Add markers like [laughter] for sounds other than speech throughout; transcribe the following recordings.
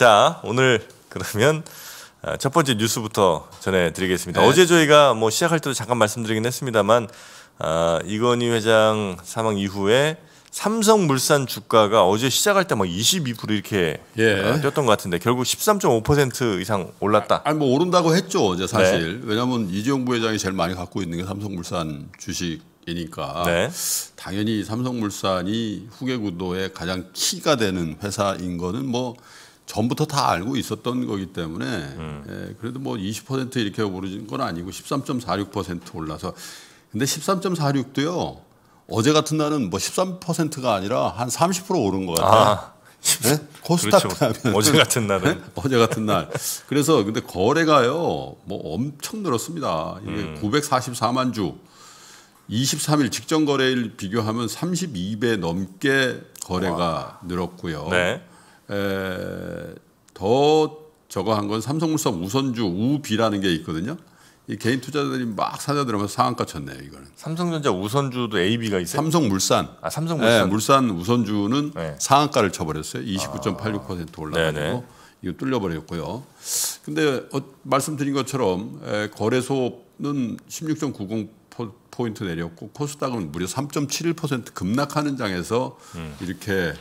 자, 오늘 그러면 아, 첫 번째 뉴스부터 전해드리겠습니다. 네. 어제 저희가 뭐 시작할 때도 잠깐 말씀드리긴 했습니다만 아, 이건희 회장 사망 이후에 삼성물산 주가가 어제 시작할 때 막22% 이렇게 예. 어, 뛰었던 것 같은데 결국 13.5% 이상 올랐다. 아, 아니 뭐 오른다고 했죠 어제 사실. 네. 왜냐하면 이재용 부회장이 제일 많이 갖고 있는 게 삼성물산 주식이니까 네. 당연히 삼성물산이 후계 구도에 가장 키가 되는 회사인 거는 뭐 전부터 다 알고 있었던 거기 때문에 음. 예, 그래도 뭐 20% 이렇게 오르는 건 아니고 13.46% 올라서 근데 13.46도요 어제 같은 날은 뭐 13%가 아니라 한 30% 오른 것 같아요. 아. 네? 예? 코스닥 그렇죠. [laughs] 어제 같은 날은 네? 어제 같은 날 그래서 근데 거래가요 뭐 엄청 늘었습니다 이게 음. 944만 주 23일 직전 거래일 비교하면 32배 넘게 거래가 와. 늘었고요 네. 에, 더 저거 한 건 삼성물산 우선주 우비라는 게 있거든요. 이 개인 투자자들이 막 사자 들어면서 상한가 쳤네요, 이거는. 삼성전자 우선주도 AB가 있어요? 삼성물산. 아, 삼성물산. 네, 물산 우선주는 네. 상한가를 쳐버렸어요. 29.86% 아. 네, 올라가고 네. 이거 뚫려버렸고요. 근데 어, 말씀드린 것처럼 에, 거래소는 16.90 포인트 내렸고 코스닥은 무려 3.71% 급락하는 장에서 음. 이렇게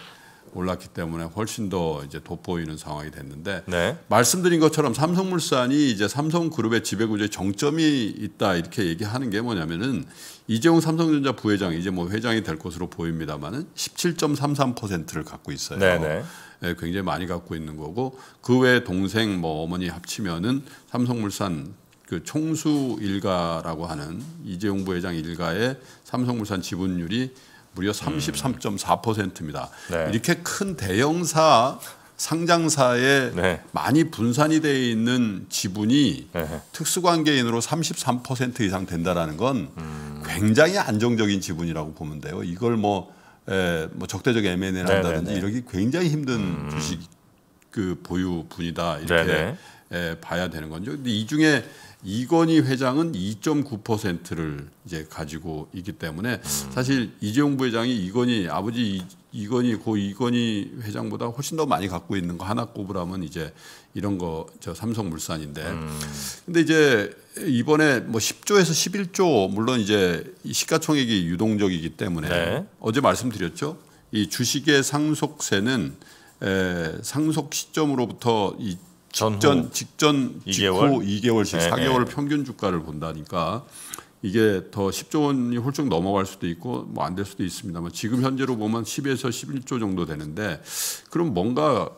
올랐기 때문에 훨씬 더 이제 돋보이는 상황이 됐는데 네. 말씀드린 것처럼 삼성물산이 이제 삼성그룹의 지배구조의 정점이 있다 이렇게 얘기하는 게 뭐냐면은 이재용 삼성전자 부회장 이제 뭐 회장이 될 것으로 보입니다만은 17.33%를 갖고 있어요. 네네. 네. 예, 굉장히 많이 갖고 있는 거고 그 외 동생 뭐 어머니 합치면은 삼성물산 그 총수 일가라고 하는 이재용 부회장 일가의 삼성물산 지분율이 무려 33.4%입니다. 음. 네. 이렇게 큰 대형사 상장사에 네. 많이 분산이 돼 있는 지분이 네. 특수관계인으로 33% 이상 된다라는 건 음. 굉장히 안정적인 지분이라고 보면 돼요. 이걸 뭐, 에, 뭐 적대적 M&A를 네, 네, 한다든지 네. 이러기 굉장히 힘든 음. 주식 그 보유분이다 이렇게 에, 봐야 되는 건죠. 근데 이 중에 이건희 회장은 2.9%를 이제 가지고 있기 때문에 사실 이재용 부회장이 이건희 아버지 이건희 고 이건희 회장보다 훨씬 더 많이 갖고 있는 거 하나 꼽으라면 이제 이런 거 저 삼성물산인데 음. 근데 이제 이번에 뭐 10조에서 11조 물론 이제 시가총액이 유동적이기 때문에 네. 어제 말씀드렸죠 이 주식의 상속세는 에, 상속 시점으로부터 이 전후 직전 직전 2개월? 직후 2개월씩 네, 4개월 평균 주가를 본다니까 이게 더 10조 원이 훌쩍 넘어갈 수도 있고 뭐 안 될 수도 있습니다만 지금 현재로 보면 10에서 11조 정도 되는데 그럼 뭔가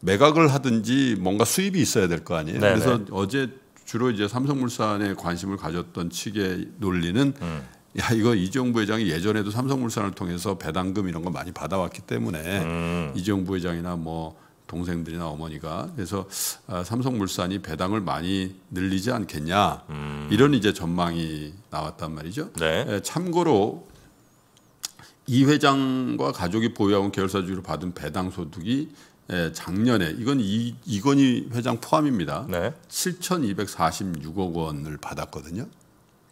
매각을 하든지 뭔가 수입이 있어야 될 거 아니에요. 네네. 그래서 네. 어제 주로 이제 삼성물산에 관심을 가졌던 측의 논리는 음. 야 이거 이재용 부회장이 예전에도 삼성물산을 통해서 배당금 이런 거 많이 받아왔기 때문에 음. 이재용 부회장이나 뭐 동생들이나 어머니가 그래서 아, 삼성물산이 배당을 많이 늘리지 않겠냐 음. 이런 이제 전망이 나왔단 말이죠. 네. 예, 참고로 이 회장과 가족이 보유하고 계열사주로 받은 배당 소득이 예, 작년에 이건 이, 이건희 회장 포함입니다. 네. 7,246억 원을 받았거든요.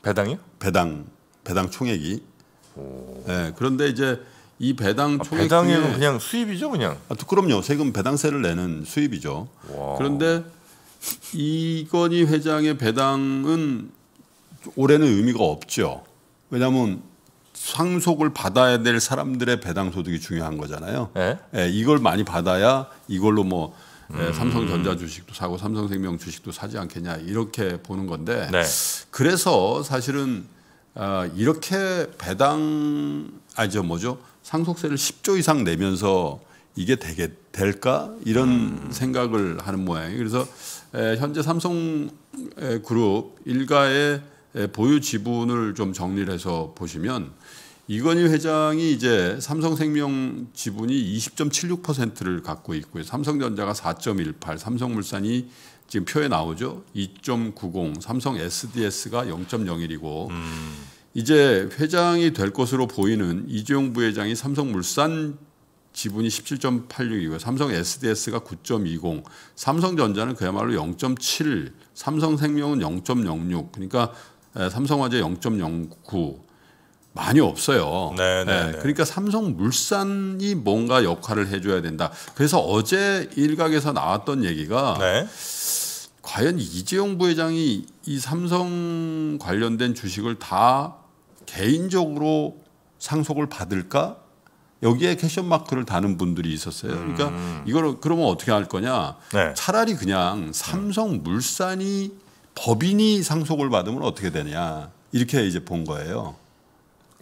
배당이요? 배당 배당 총액이. 예, 네, 그런데 이제 이 배당 총액 아, 배당에 그냥 수입이죠, 그냥. 아, 그럼요. 세금 배당세를 내는 수입이죠. 와. 그런데 이건희 회장의 배당은 올해는 의미가 없죠. 왜냐하면 상속을 받아야 될 사람들의 배당 소득이 중요한 거잖아요. 예, 예 이걸 많이 받아야 이걸로 뭐 예, 음. 삼성전자 주식도 사고 삼성생명 주식도 사지 않겠냐 이렇게 보는 건데 네. 그래서 사실은 아, 이렇게 배당 아저 뭐죠 상속세를 10조 이상 내면서 이게 되게 될까 이런 음. 생각을 하는 모양이에요. 그래서 현재 삼성 그룹 일가의 보유 지분을 좀 정리를 해서 보시면 이건희 회장이 이제 삼성생명 지분이 20.76%를 갖고 있고요. 삼성전자가 4.18, 삼성물산이 지금 표에 나오죠. 2.90, 삼성 SDS가 0.01이고 음. 이제 회장이 될 것으로 보이는 이재용 부회장이 삼성물산 지분이 17.86이고 삼성 SDS가 9.20, 삼성전자는 그야말로 0.7, 삼성생명은 0.06, 그러니까 삼성화재 0.09 많이 없어요. 네, 네, 예, 네, 그러니까 삼성물산이 뭔가 역할을 해줘야 된다. 그래서 어제 일각에서 나왔던 얘기가. 네. 과연 이재용 부회장이 이 삼성 관련된 주식을 다 개인적으로 상속을 받을까? 여기에 캐션 마크를 다는 분들이 있었어요. 그러니까 음. 이걸 그러면 어떻게 할 거냐? 네. 차라리 그냥 삼성 물산이 법인이 상속을 받으면 어떻게 되냐? 이렇게 이제 본 거예요.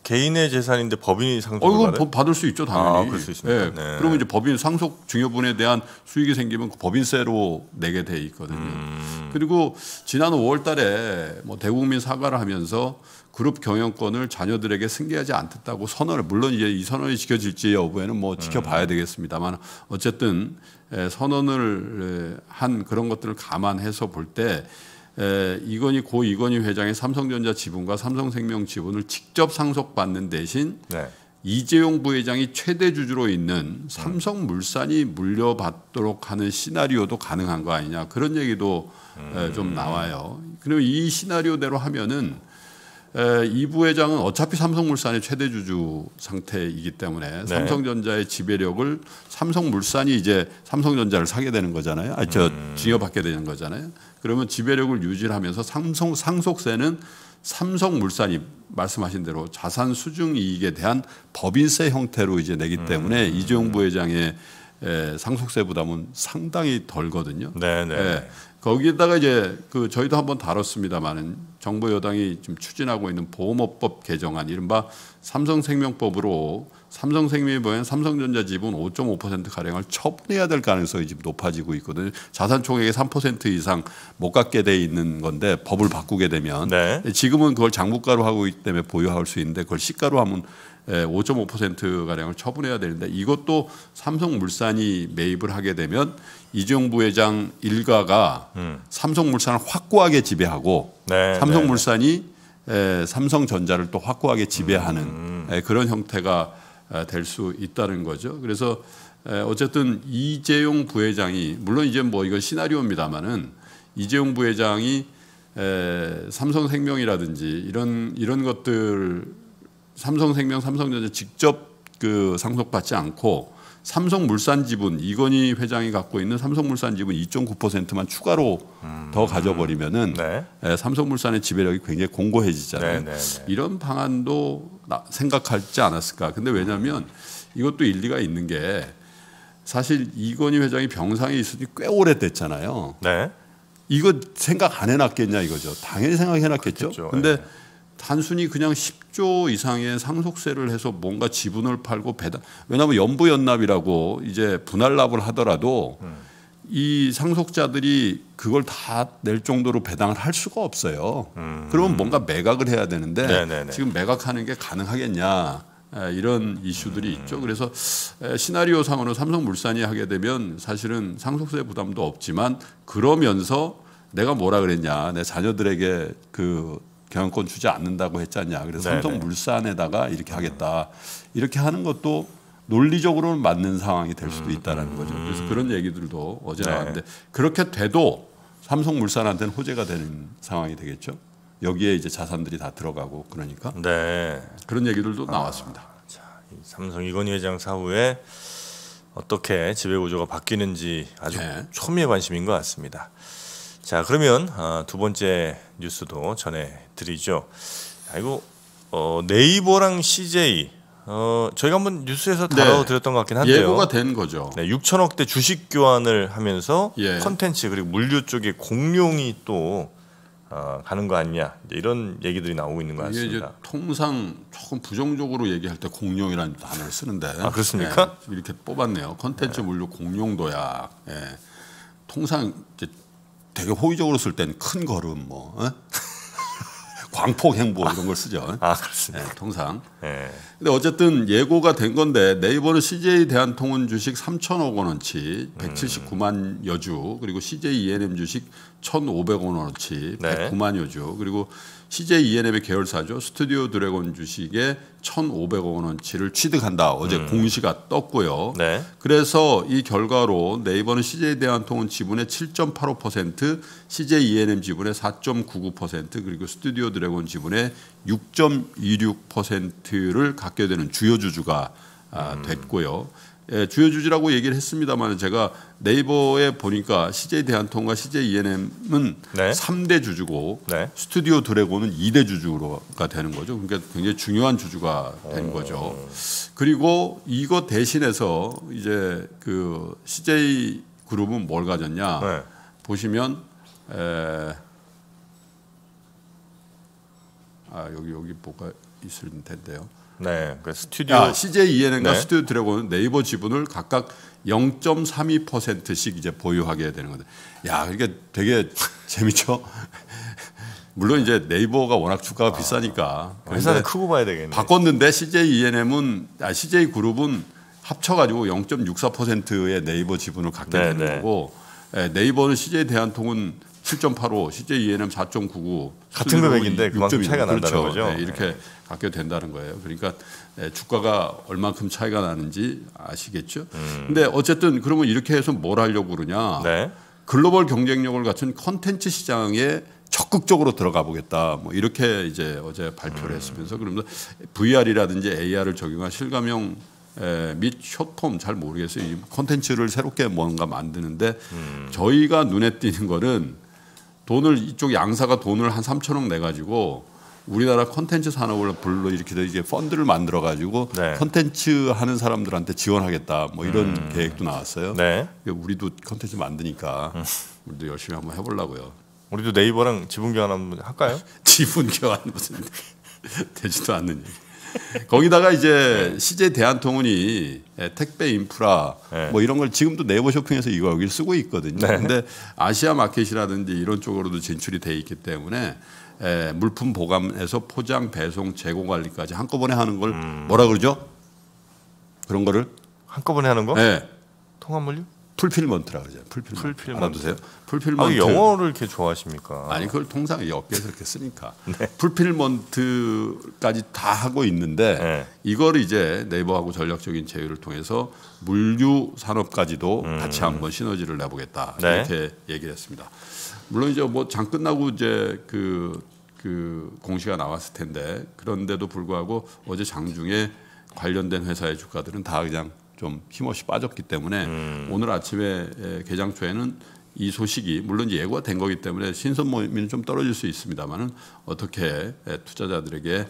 개인의 재산인데 법인이 상속을 어, 받아 받을 수 있죠 당연히. 아, 그럴 수 있습니다. 네. 예. 네. 그러면 이제 법인 상속 증여분에 대한 수익이 생기면 그 법인세로 내게 돼 있거든요. 음. 그리고 지난 5월달에 뭐 대국민 사과를 하면서 그룹 경영권을 자녀들에게 승계하지 않겠다고 선언을 물론 이제 이 선언이 지켜질지 여부에는 뭐 지켜봐야 음. 되겠습니다만 어쨌든 예, 선언을 예, 한 그런 것들을 감안해서 볼때 에, 예, 이건희 고 이건희 회장의 삼성전자 지분과 삼성생명 지분을 직접 상속받는 대신 네. 이재용 부회장이 최대 주주로 있는 음. 삼성물산이 물려받도록 하는 시나리오도 가능한 거 아니냐 그런 얘기도 예, 음. 에, 좀 나와요. 그리고 이 시나리오대로 하면은 이 부회장은 어차피 삼성물산의 최대 주주 상태이기 때문에 네. 삼성전자의 지배력을 삼성물산이 이제 삼성전자를 사게 되는 거잖아요. 아저 음. 증여받게 되는 거잖아요. 그러면 지배력을 유지하면서 삼성 상속세는 삼성물산이 말씀하신 대로 자산 수증 이익에 대한 법인세 형태로 이제 내기 음. 때문에 음. 이재용 부회장의 에, 상속세 부담은 상당히 덜거든요. 네, 네. 예. 네. 거기에다가 이제 그 저희도 한번 다뤘습니다만은 정부 여당이 지금 추진하고 있는 보험업법 개정안 이른바 삼성생명법으로 삼성생명에 보면 삼성전자 지분 5.5% 가량을 처분해야 될 가능성이 지금 높아지고 있거든요. 자산 총액의 3% 이상 못 갖게 돼 있는 건데 법을 바꾸게 되면 네. 지금은 그걸 장부가로 하고 있기 때문에 보유할 수 있는데 그걸 시가로 하면 5.5% 예, 가량을 처분해야 되는데 이것도 삼성물산이 매입을 하게 되면 이재용 부회장 일가가 음. 삼성물산을 확고하게 지배하고 네, 네 삼성물산이 네. 에, 예, 삼성전자를 또 확고하게 지배하는 음. 에, 예, 그런 형태가 아, 될수 있다는 거죠. 그래서 에, 어쨌든 이재용 부회장이 물론 이제 뭐 이건 시나리오입니다만은 이재용 부회장이 에, 삼성생명이라든지 이런 이런 것들 삼성생명, 삼성전자 직접 그 상속받지 않고 삼성물산 지분 이건희 회장이 갖고 있는 삼성물산 지분 2.9%만 추가로 음. 더 가져버리면은 네. 예, 삼성물산의 지배력이 굉장히 공고해지잖아요. 네, 네, 네. 이런 방안도 생각하지 않았을까? 근데 왜냐하면 이것도 일리가 있는 게 사실 이건희 회장이 병상에 있으니 꽤 오래됐잖아요. 네. 이거 생각 안 해놨겠냐 이거죠. 당연히 생각해놨겠죠. 그렇겠죠. 근데 네. 단순히 그냥 10조 이상의 상속세를 해서 뭔가 지분을 팔고 배당 왜냐하면 연부연납이라고 이제 분할납을 하더라도 음. 이 상속자들이 그걸 다 낼 정도로 배당을 할 수가 없어요. 음. 그러면 뭔가 매각을 해야 되는데 네네네. 지금 매각하는 게 가능하겠냐 이런 이슈들이 음. 있죠. 그래서 시나리오상으로 삼성물산이 하게 되면 사실은 상속세 부담도 없지만 그러면서 내가 뭐라 그랬냐 내 자녀들에게 그 경영권 주지 않는다고 했잖냐. 그래서 네, 삼성물산에다가 네. 이렇게 하겠다. 이렇게 하는 것도 논리적으로는 맞는 상황이 될 수도 음, 있다라는 거죠. 음. 그래서 그런 얘기들도 어제 네. 나왔는데 그렇게 돼도 삼성물산한테는 호재가 되는 상황이 되겠죠. 여기에 이제 자산들이 다 들어가고 그러니까 네. 그런 얘기들도 아, 나왔습니다. 자, 이 삼성 이건희 회장 사후에 어떻게 지배 구조가 바뀌는지 아주 네. 초미의 관심인 것 같습니다. 자 그러면 어, 두 번째 뉴스도 전해드리죠. 아이고 어, 네이버랑 CJ 어, 저희가 한번 뉴스에서 네. 다뤄드렸던 네. 것 같긴 한데요. 예고가 된 거죠. 네, 6천억대 주식 교환을 하면서 예. 컨텐츠 그리고 물류 쪽에 공룡이 또 어, 가는 거 아니냐 이런 얘기들이 나오고 있는 것 같습니다. 통상 조금 부정적으로 얘기할 때 공룡이라는 단어를 쓰는데 아 그렇습니까? 예, 이렇게 뽑았네요. 컨텐츠 네. 물류 공룡도약. 예. 통상 되게 호의적으로 쓸 때는 큰 걸음 뭐 어? [laughs] 광폭 행보 이런 걸 쓰죠. 아, 그렇습니다. 네, 통상. 예. 근데 어쨌든 예고가 된 건데 네이버는 CJ 대한통운 주식 3천억 원어치 179만 여주 그리고 CJ ENM 주식 1,500원 어치 109만 여주 그리고 CJ ENM의 계열사죠 스튜디오 드래곤 주식에 1,500억 원어치를 취득한다 어제 음. 공시가 떴고요. 네. 그래서 이 결과로 네이버는 CJ 대한통운 지분의 7.85% CJ ENM 지분의 4.99% 그리고 스튜디오 드래곤 지분의 6.26%를 갖게 되는 주요 주주가 아, 음. 됐고요. 예, 주요 주주라고 얘기를 했습니다만 제가 네이버에 보니까 CJ 대한통과 CJ E&M은 네. 3대 주주고 네. 스튜디오 드래곤은 2대 주주가 되는 거죠. 그러니까 굉장히 중요한 주주가 된 거죠. 그리고 이거 대신해서 이제 그 CJ 그룹은 뭘 가졌냐 네. 보시면 에, 아 여기 여기 뭐가 있을 텐데요. 네, 그 스튜디오 아, CJ ENN과 네. 스튜디오 드래곤은 네이버 지분을 각각 0.32%씩 이제 보유하게 되는 건데, 야, 이게 되게 [laughs] 재밌죠. [laughs] 물론 이제 네이버가 워낙 주가가 아, 비싸니까 그 회사는 크고 봐야 되겠네. 바꿨는데 CJ ENM은 아, CJ 그룹은 합쳐가지고 0.64%의 네이버 지분을 갖게 네네. 되는 네. 거고 네, 네이버는 CJ 대한통운 7.85, 실제 ENM 4.99 같은 금액인데 그만큼 차이가 난다는 그렇죠. 거죠. 네, 이렇게 네. 갖게 된다는 거예요. 그러니까 주가가 얼만큼 차이가 나는지 아시겠죠. 음. 근데 어쨌든 그러면 이렇게 해서 뭘 하려고 그러냐? 네. 글로벌 경쟁력을 갖춘 컨텐츠 시장에 적극적으로 들어가 보겠다. 뭐 이렇게 이제 어제 발표를 음. 했으면서 그러면서 VR이라든지 AR을 적용한 실감형 에, 및쇼폼잘 모르겠어요. 이 콘텐츠를 새롭게 뭔가 만드는데 음. 저희가 눈에 띄는 거는 돈을 이쪽 양사가 돈을 한 3천억 내 가지고 우리나라 콘텐츠 산업을 불러 이렇게 다 이제 펀드를 만들어 가지고 네. 콘텐츠 네. 하는 사람들한테 지원하겠다 뭐 이런 음. 계획도 나왔어요. 네. 우리도 콘텐츠 만드니까 우리도 열심히 한번 해보려고요. 우리도 네이버랑 지분 교환 한번 할까요? [laughs] 지분 교환 무슨 [laughs] 되지도 않는 얘기. [laughs] 거기다가 이제 네. CJ 대한통운이 예, 택배 인프라 예. 뭐 이런 걸 지금도 네이버 쇼핑에서 이거 여기 쓰고 있거든요. 네. 근데 아시아 마켓이라든지 이런 쪽으로도 진출이 돼 있기 때문에 에, 예, 물품 보관에서 포장, 배송, 재고 관리까지 한꺼번에 하는 걸 음. 뭐라 그러죠? 그런 거를 한꺼번에 하는 거? 네. 통합물류? 풀필먼트라고 그러잖아요. 풀필먼트. 풀필먼트. 알아두세요. 풀필먼트. 아, 영어를 이렇게 좋아하십니까? 아니 그걸 통상 옆에서 이렇게 쓰니까. [laughs] 네. 풀필먼트까지 다 하고 있는데 네. 이걸 이제 네이버하고 전략적인 제휴를 통해서 물류 산업까지도 음. 같이 한번 시너지를 내보겠다 네. 이렇게 얘기를 했습니다. 물론 이제 뭐 장 끝나고 이제 그, 그 공시가 나왔을 텐데 그런데도 불구하고 어제 장중에 관련된 회사의 주가들은 다 그냥 좀 힘없이 빠졌기 때문에 음. 오늘 아침에 개장초에는 이 소식이 물론 예고가 된 거기 때문에 신선모임은 좀 떨어질 수 있습니다만은 어떻게 투자자들에게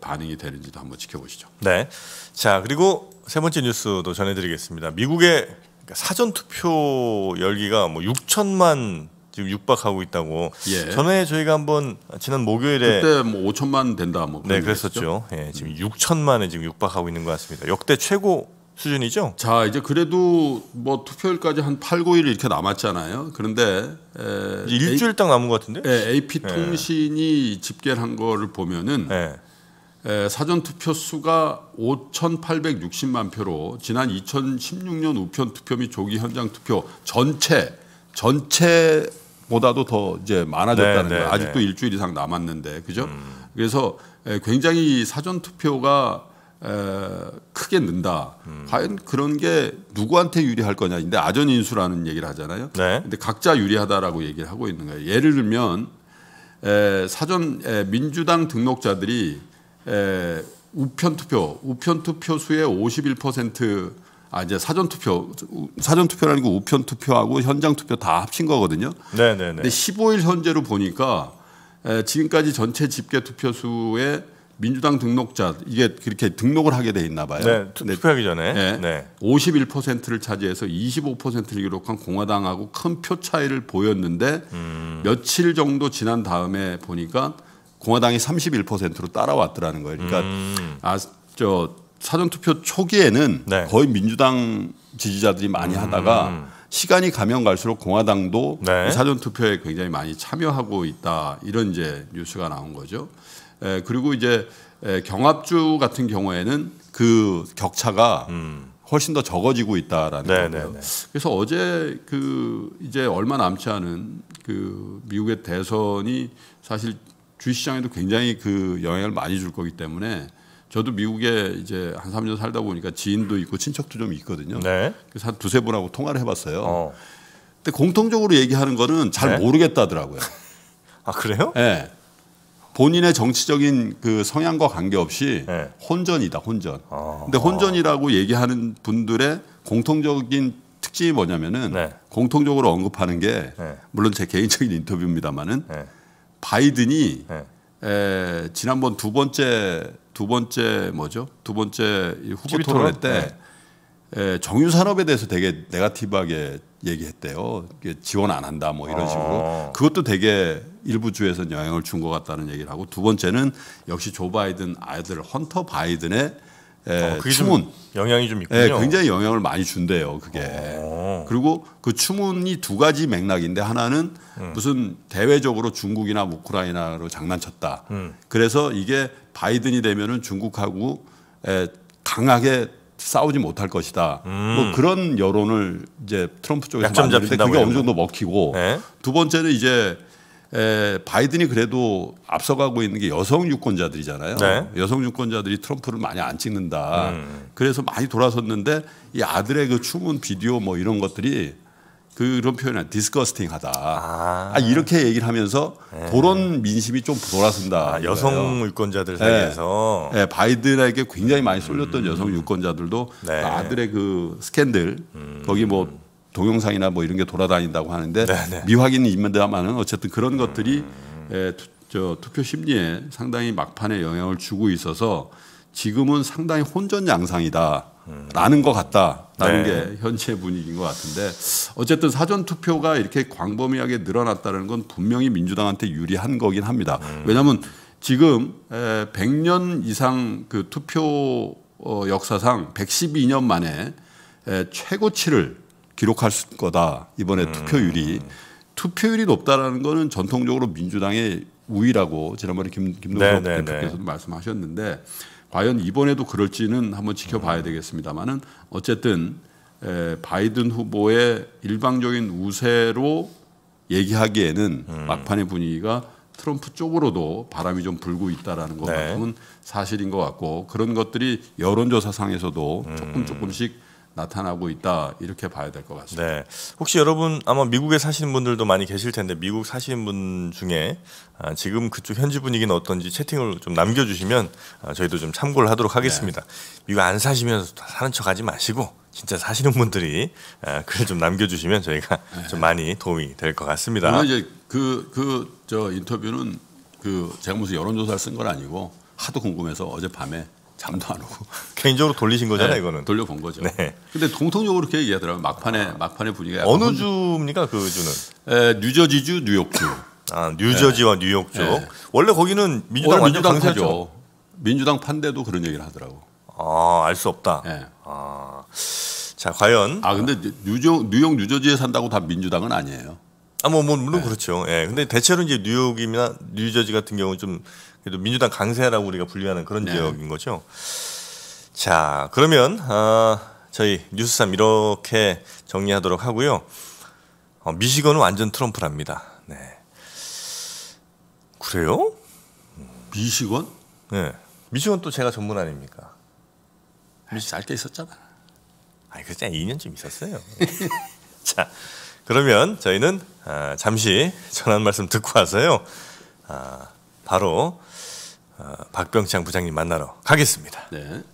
반응이 되는지도 한번 지켜보시죠. 네. 자 그리고 세 번째 뉴스도 전해드리겠습니다. 미국의 그러니까 사전 투표 열기가 뭐 6천만 지금 육박하고 있다고. 예. 전에 저희가 한번 지난 목요일에 그때 뭐 5천만 된다 뭐. 네, 그랬었죠. 예, 지금 음. 6천만에 지금 육박하고 있는 것 같습니다. 역대 최고 수준이죠. 자 이제 그래도 뭐 투표일까지 한 8, 9일 이렇게 남았잖아요. 그런데 에, 일주일 딱 남은 것 같은데. 예, AP 예. 통신이 예. 집계한 를 거를 보면은 예. 에, 사전 투표 수가 5,860만 표로 지난 2016년 우편 투표 및 조기 현장 투표 전체 전체보다도 더 이제 많아졌다는 네, 거예요. 네, 아직도 네. 일주일 이상 남았는데 그죠? 음. 그래서 에, 굉장히 사전 투표가 크게 는다. 음. 과연 그런 게 누구한테 유리할 거냐. 근데 아전 인수라는 얘기를 하잖아요. 네. 근데 각자 유리하다라고 얘기를 하고 있는 거예요. 예를 들면 에, 사전 에, 민주당 등록자들이 에, 우편 투표, 우편 투표 수의 51%아 이제 사전 투표, 사전 투표라는 게 우편 투표하고 현장 투표 다 합친 거거든요. 네네네. 네, 네. 근데 15일 현재로 보니까 에, 지금까지 전체 집계 투표 수의 민주당 등록자 이게 그렇게 등록을 하게 돼 있나 봐요. 네, 투, 투표하기 전에 예, 네, 네. 51%를 차지해서 25%를 기록한 공화당하고 큰 표 차이를 보였는데 음. 며칠 정도 지난 다음에 보니까 공화당이 31%로 따라왔더라는 거예요. 그러니까 음. 아저 사전 투표 초기에는 네. 거의 민주당 지지자들이 많이 음. 하다가 시간이 가면 갈수록 공화당도 네. 사전 투표에 굉장히 많이 참여하고 있다 이런 이제 뉴스가 나온 거죠. 에, 그리고 이제 에, 경합주 같은 경우에는 그 격차가 음. 훨씬 더 적어지고 있다라는 네, 거고요. 네, 네. 그래서 어제 그 이제 얼마 남지 않은 그 미국의 대선이 사실 주시장에도 굉장히 그 영향을 많이 줄 거기 때문에 저도 미국에 이제 한 3년 살다 보니까 지인도 있고 친척도 좀 있거든요. 네. 그래서 한 두세 분하고 통화를 해봤어요. 어. 근데 공통적으로 얘기하는 거는 잘 네. 모르겠다더라고요. [laughs] 아 그래요? 네. 본인의 정치적인 그 성향과 관계없이 네. 혼전이다 혼전. 어. 근데 혼전이라고 얘기하는 분들의 공통적인 특징이 뭐냐면은 네. 공통적으로 언급하는 게 네. 물론 제 개인적인 인터뷰입니다만은 네. 바이든이 네. 에, 지난번 두 번째 두 번째 뭐죠? 두 번째 후보 토론 토론회 때 네. 예, 정유 산업에 대해서 되게 네가티브하게 얘기했대요. 지원 안 한다 뭐 이런 식으로 아. 그것도 되게 일부 주에서 영향을 준 것 같다는 얘기를 하고 두 번째는 역시 조 바이든 아들 헌터 바이든의 예, 어, 추문 영향이 좀 있군요. 예, 굉장히 영향을 많이 준대요. 그게 오. 어. 그리고 그 추문이 두 가지 맥락인데 하나는 음. 무슨 대외적으로 중국이나 우크라이나로 장난쳤다. 음. 그래서 이게 바이든이 되면은 중국하고 에, 예, 강하게 싸우지 못할 것이다. 뭐 음. 뭐 그런 여론을 이제 트럼프 쪽에서 만드는데 그게 어느 정도 먹히고 네? 두 번째는 이제 에, 바이든이 그래도 앞서가고 있는 게 여성 유권자들이잖아요. 네. 여성 유권자들이 트럼프를 많이 안 찍는다. 음. 그래서 많이 돌아섰는데 이 아들의 그 춤은 비디오 뭐 이런 것들이 그런 표현이 디스커스팅하다. 아. 아. 이렇게 얘기를 하면서 네. 그런 민심이 좀 돌아선다. 아, 여성 유권자들 네. 사이에서 네. 네. 바이든에게 굉장히 많이 쏠렸던 음. 여성 유권자들도 네. 그 아들의 그 스캔들 음. 거기 뭐 동영상이나 뭐 이런 게 돌아다닌다고 하는데 네네. 네. 미확인이 있는다만은 어쨌든 그런 것들이 음. 에, 저 투표 심리에 상당히 막판에 영향을 주고 있어서 지금은 상당히 혼전 양상이다. 라는 것 같다라는 네. 게 현재 분위기인 것 같은데 어쨌든 사전 투표가 이렇게 광범위하게 늘어났다는 건 분명히 민주당한테 유리한 거긴 합니다. 음. 왜냐하면 지금 100년 이상 그 투표 어, 역사상 112년 만에 최고치를 기록할 거다. 이번에 음. 투표율이 투표율이 높다라는 거는 전통적으로 민주당의 우위라고 지난번에 김, 김동연 네, 네, 네. 대표께서도 말씀하셨는데 과연 이번에도 그럴지는 한번 지켜봐야 음. 되겠습니다만은 어쨌든 에, 바이든 후보의 일방적인 우세로 얘기하기에는 음. 막판의 분위기가 트럼프 쪽으로도 바람이 좀 불고 있다라는 것만큼은 네. 사실인 것 같고 그런 것들이 여론조사상에서도 음. 조금 조금씩 나타나고 있다 이렇게 봐야 될 것 같습니다. 네. 혹시 여러분 아마 미국에 사시는 분들도 많이 계실 텐데 미국 사시는 분 중에 아, 지금 그쪽 현지 분위기는 어떤지 채팅을 좀 남겨주시면 아, 저희도 좀 참고를 하도록 하겠습니다. 네. 미국 안 사시면서 사는 척하지 마시고 진짜 사시는 분들이 글을 아, 좀 남겨주시면 저희가 네. 좀 많이 도움이 될 것 같습니다. 이제 그 그 저 인터뷰는 그 제가 무슨 여론조사를 쓴건 아니고 하도 궁금해서 어젯밤에 잠도 안 오고 [laughs] 개인적으로 돌리신 거잖아요 네, 이거는 돌려본 거죠. 네. 근데 공통적으로 그렇게 얘기하더라고요. 막판에 아. 막판에 분위기가 어느 혼... 주입니까 그 주는? 에, 뉴저지주, 뉴욕주. 아 뉴저지와 네. 뉴욕주. 네. 원래 거기는 민주당 완전 강세죠. 민주당 판대도 그런 얘기를 하더라고. 아알 수 없다. 네. 아자 과연. 아 근데 뉴저 뉴욕 뉴저지에 산다고 다 민주당은 아니에요. 아, 뭐, 뭐 물론 네. 그렇죠. 예. 근데 대체로 이제 뉴욕이나 뉴저지 같은 경우는 좀 그래도 민주당 강세라고 우리가 분류하는 그런 네. 지역인 거죠. 자, 그러면 아, 저희 뉴스삼 이렇게 정리하도록 하고요. 어, 미시건은 완전 트럼프랍니다. 네. 그래요? 미시건? 네. 미시건 또 제가 전문 아닙니까? 미시 짧게 있었잖아. 아니, 그냥 2년쯤 있었어요. [laughs] 자, 그러면 저희는 아, 잠시 전한 말씀 듣고 와서요. 아, 바로 아, 박병창 부장님 만나러 가겠습니다. 네.